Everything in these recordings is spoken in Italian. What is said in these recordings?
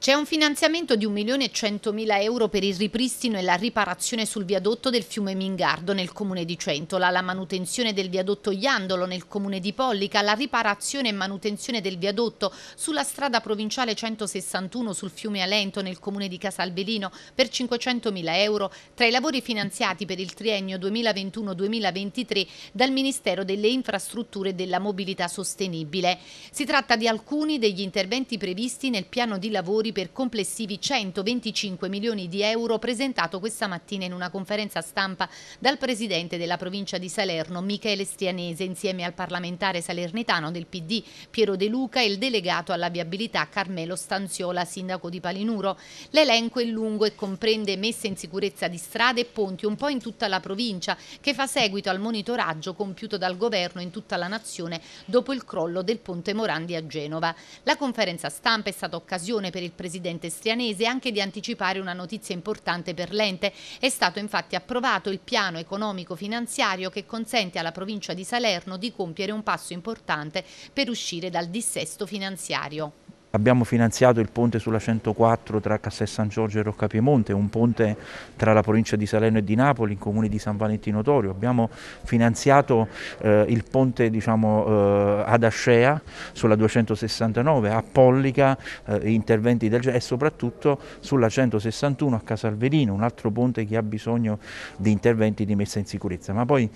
C'è un finanziamento di 1.100.000 euro per il ripristino e la riparazione sul viadotto del fiume Mingardo nel comune di Centola, la manutenzione del viadotto Iandolo nel comune di Pollica, la riparazione e manutenzione del viadotto sulla strada provinciale 161 sul fiume Alento nel comune di Casalvelino per 500.000 euro tra i lavori finanziati per il triennio 2021-2023 dal Ministero delle Infrastrutture e della Mobilità Sostenibile. Si tratta di alcuni degli interventi previsti nel piano di lavori rinnovi per complessivi 125 milioni di euro presentato questa mattina in una conferenza stampa dal presidente della provincia di Salerno, Michele Stianese, insieme al parlamentare salernitano del PD Piero De Luca e il delegato alla viabilità Carmelo Stanziola, sindaco di Palinuro. L'elenco è lungo e comprende messe in sicurezza di strade e ponti un po' in tutta la provincia, che fa seguito al monitoraggio compiuto dal governo in tutta la nazione dopo il crollo del ponte Morandi a Genova. La conferenza stampa è stata occasione per il presidente strianese anche di anticipare una notizia importante per l'ente. È stato infatti approvato il piano economico-finanziario che consente alla provincia di Salerno di compiere un passo importante per uscire dal dissesto finanziario. Abbiamo finanziato il ponte sulla 104 tra Castel San Giorgio e Rocca Piemonte, un ponte tra la provincia di Salerno e di Napoli, in comune di San Valentino Torio. Abbiamo finanziato eh, il ponte diciamo, eh, ad Ascea sulla 269, a Pollica eh, interventi del genere e soprattutto sulla 161 a Casalverino, un altro ponte che ha bisogno di interventi di messa in sicurezza. Ma poi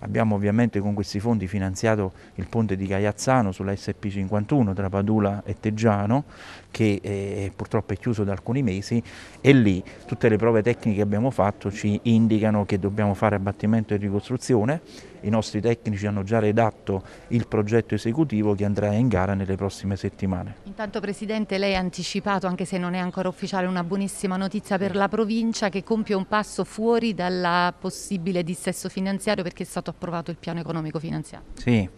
abbiamo ovviamente con questi fondi finanziato il ponte di Gaiazzano sulla SP51 tra Padula e Teggiano Milano che eh, purtroppo è chiuso da alcuni mesi e lì tutte le prove tecniche che abbiamo fatto ci indicano che dobbiamo fare abbattimento e ricostruzione i nostri tecnici hanno già redatto il progetto esecutivo che andrà in gara nelle prossime settimane. Intanto Presidente lei ha anticipato, anche se non è ancora ufficiale, una buonissima notizia per la provincia che compie un passo fuori dal possibile dissesso finanziario perché è stato approvato il piano economico finanziario. Sì,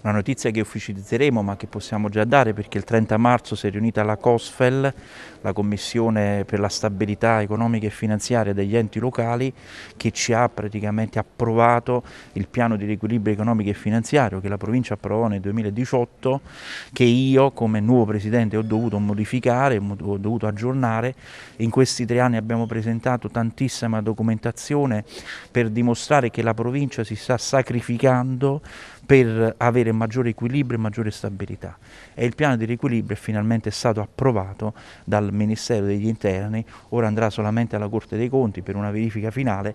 una notizia che ufficializzeremo ma che possiamo già dare perché il 30 marzo si è riunita la COSFEL, la Commissione per la Stabilità Economica e Finanziaria degli enti locali che ci ha praticamente approvato il piano di riequilibrio economico e finanziario che la provincia approvò nel 2018, che io come nuovo presidente ho dovuto modificare, ho dovuto aggiornare. In questi tre anni abbiamo presentato tantissima documentazione per dimostrare che la provincia si sta sacrificando per avere maggiore equilibrio e maggiore stabilità. E il piano di riequilibrio è finalmente stato approvato dal Ministero degli Interni, ora andrà solamente alla Corte dei Conti per una verifica finale,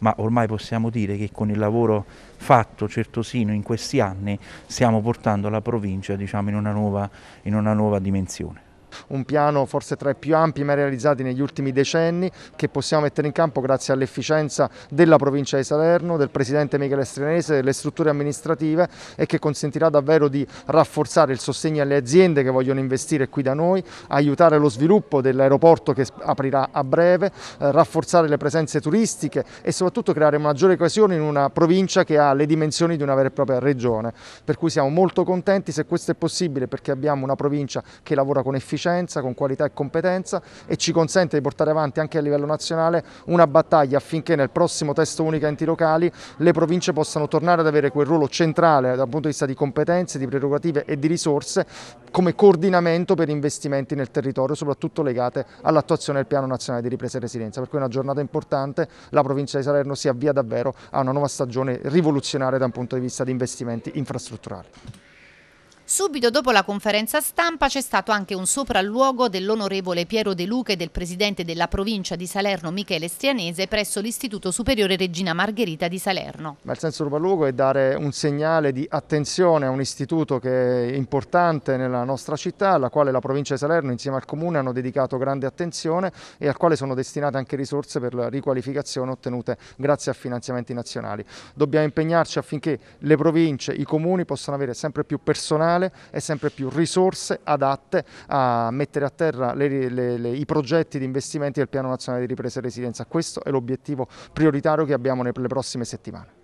ma ormai possiamo dire che con il lavoro fatto certosino in questi anni stiamo portando la provincia diciamo, in, una nuova, in una nuova dimensione un piano forse tra i più ampi mai realizzati negli ultimi decenni che possiamo mettere in campo grazie all'efficienza della provincia di Salerno, del presidente Michele Strenese, delle strutture amministrative e che consentirà davvero di rafforzare il sostegno alle aziende che vogliono investire qui da noi, aiutare lo sviluppo dell'aeroporto che aprirà a breve, eh, rafforzare le presenze turistiche e soprattutto creare maggiore coesione in una provincia che ha le dimensioni di una vera e propria regione. Per cui siamo molto contenti se questo è possibile perché abbiamo una provincia che lavora con efficienza efficienza, con qualità e competenza e ci consente di portare avanti anche a livello nazionale una battaglia affinché nel prossimo testo unico enti locali le province possano tornare ad avere quel ruolo centrale dal punto di vista di competenze, di prerogative e di risorse come coordinamento per investimenti nel territorio, soprattutto legate all'attuazione del Piano Nazionale di Ripresa e Resilienza. Per cui è una giornata importante, la provincia di Salerno si avvia davvero a una nuova stagione rivoluzionaria da un punto di vista di investimenti infrastrutturali. Subito dopo la conferenza stampa c'è stato anche un sopralluogo dell'onorevole Piero De Luca e del presidente della provincia di Salerno Michele Strianese presso l'Istituto Superiore Regina Margherita di Salerno. Ma il senso sopralluogo è dare un segnale di attenzione a un istituto che è importante nella nostra città, alla quale la provincia di Salerno insieme al comune hanno dedicato grande attenzione e al quale sono destinate anche risorse per la riqualificazione ottenute grazie a finanziamenti nazionali. Dobbiamo impegnarci affinché le province, i comuni possano avere sempre più personale nazionale e sempre più risorse adatte a mettere a terra le, le, le, i progetti di investimenti del Piano Nazionale di Ripresa e Resilienza. Questo è l'obiettivo prioritario che abbiamo nelle prossime settimane.